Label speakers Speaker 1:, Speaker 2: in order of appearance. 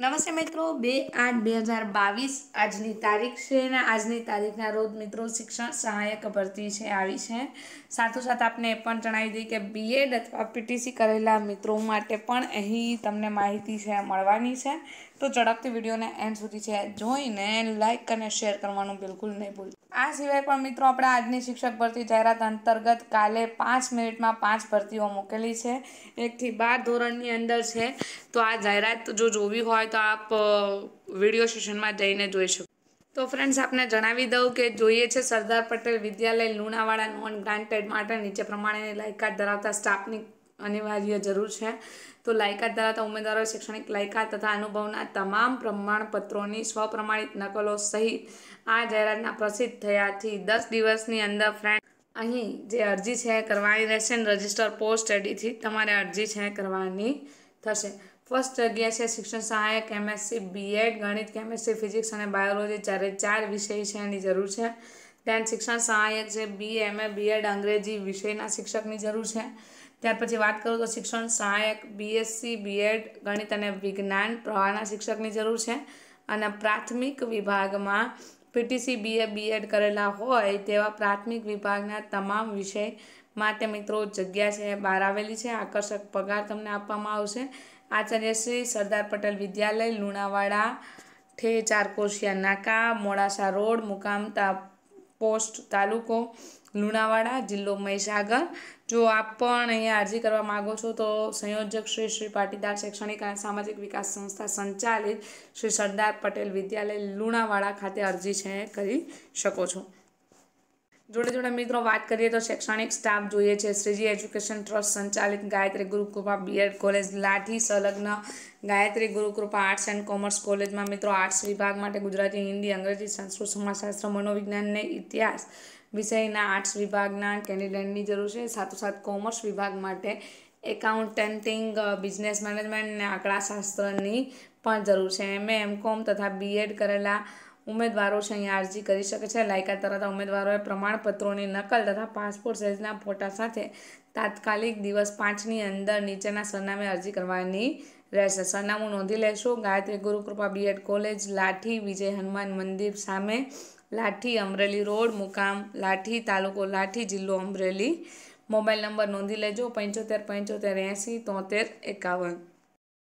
Speaker 1: નમસ્તે મિત્રો બે આઠ બે હજાર બાવીસ આજની તારીખ છે અને આજની તારીખના રોજ મિત્રો શિક્ષણ સહાયક ભરતી છે આવી છે સાથોસાથ આપને એ પણ જણાવી દઈએ કે બીએડ અથવા પીટીસી કરેલા મિત્રો માટે પણ અહીં તમને માહિતી છે મળવાની છે તો ઝડપથી વિડીયોને એન્ડ સુધી છે જોઈને લાઇક અને શેર કરવાનું બિલકુલ નહીં ભૂલતા આ સિવાય પણ મિત્રો આપણે આજની શિક્ષક ભરતી જાહેરાત અંતર્ગત કાલે પાંચ મિનિટમાં પાંચ ભરતીઓ મૂકેલી છે એકથી બાર ધોરણની અંદર છે તો આ જાહેરાત જો જોવી હોય તો આપ વિડીયો સેશનમાં જઈને જોઈ શકો તો ફ્રેન્ડ્સ આપને જણાવી દઉં કે જોઈએ છે સરદાર પટેલ વિદ્યાલય લુણાવાડા નોન ગ્રાન્ટેડ માટે નીચે પ્રમાણેની લાયકાત ધરાવતા સ્ટાફની અનિવાર્ય જરૂર છે તો લાયકાત ધરાવતા ઉમેદવારોએ શૈક્ષણિક લાયકાત તથા અનુભવના તમામ પ્રમાણપત્રોની સ્વપ્રમાણિત નકલો સહિત આ જાહેરાતના પ્રસિદ્ધ થયાથી દસ દિવસની અંદર ફ્રેન્ડ અહીં જે અરજી છે કરવાની રહેશે ને રજિસ્ટર પોસ્ટ સ્ટડીથી તમારે અરજી છે કરવાની થશે ફર્સ્ટ જગ્યા છે શિક્ષણ સહાયક કેમેસ્ટ્રી બીએડ ગણિત કેમેસ્ટ્રી ફિઝિક્સ અને બાયોલોજી જ્યારે ચાર વિષય છે એની જરૂર છે ત્યાં શિક્ષણ સહાયક છે બી એમ એ બીએડ અંગ્રેજી વિષયના શિક્ષકની જરૂર છે ત્યાર પછી વાત કરું તો શિક્ષણ સહાયક બીએસસી બીએડ ગણિત અને વિજ્ઞાન પ્રવાહના શિક્ષકની જરૂર છે અને પ્રાથમિક વિભાગમાં પીટીસી બીએ બીએડ કરેલા હોય તેવા પ્રાથમિક વિભાગના તમામ વિષય માટે મિત્રો જગ્યા છે બહાર આવેલી છે આકર્ષક પગાર તમને આપવામાં આવશે આચાર્ય શ્રી સરદાર પટેલ વિદ્યાલય લુણાવાડા ઠે ચારકોશિયા નાકા મોડાસા રોડ મુકામતા પોસ્ટ તાલુકો લુણાવાડા જિલ્લો મહીસાગર જો આપ પણ અહીંયા અરજી કરવા માગો છો તો સંયોજક શ્રી શ્રી પાટીદાર શૈક્ષણિક અને સામાજિક વિકાસ સંસ્થા સંચાલિત શ્રી સરદાર પટેલ વિદ્યાલય લુણાવાડા ખાતે અરજી છે કરી શકો છો જોડે જોડે મિત્રો વાત કરીએ તો શૈક્ષણિક સ્ટાફ જોઈએ છે શ્રીજી એજ્યુકેશન ટ્રસ્ટ સંચાલિત ગાયત્રી ગુરુકૃપા બીએડ કોલેજ લાઠી સંલગ્ન Gayatri Gurukrupa arts and commerce કોલેજમાં મિત્રો આર્ટ્સ વિભાગ માટે ગુજરાતી હિન્દી અંગ્રેજી સંસ્કૃત સમાજશાસ્ત્ર મનોવિજ્ઞાન અને ઇતિહાસ વિષયના આર્ટ્સ વિભાગના કેન્ડિડેટની જરૂર છે સાથોસાથ કોમર્સ વિભાગ માટે એકાઉન્ટન્ટિંગ બિઝનેસ મેનેજમેન્ટ અને આંકડાશાસ્ત્રની પણ જરૂર છે એમએ એમ કોમ તથા બીએડ કરેલા ઉમેદવારો છે અહીંયા અરજી કરી શકે છે લાયકાત ધરાવતા ઉમેદવારોએ પ્રમાણપત્રોની નકલ તથા પાસપોર્ટ સાઇઝના ફોટા સાથે તાત્કાલિક દિવસ પાંચની અંદર નીચેના સરનામે અરજી કરવાની રહેશે સરનામું નોંધી લેશો ગાયત્રી ગુરુકૃપા બીએડ કોલેજ લાઠી વિજય હનુમાન મંદિર સામે લાઠી અમરેલી રોડ મુકામ લાઠી તાલુકો લાઠી જિલ્લો અમરેલી મોબાઈલ નંબર નોંધી લેજો પંચોતેર પંચોતેર એંસી તોતેર એકાવન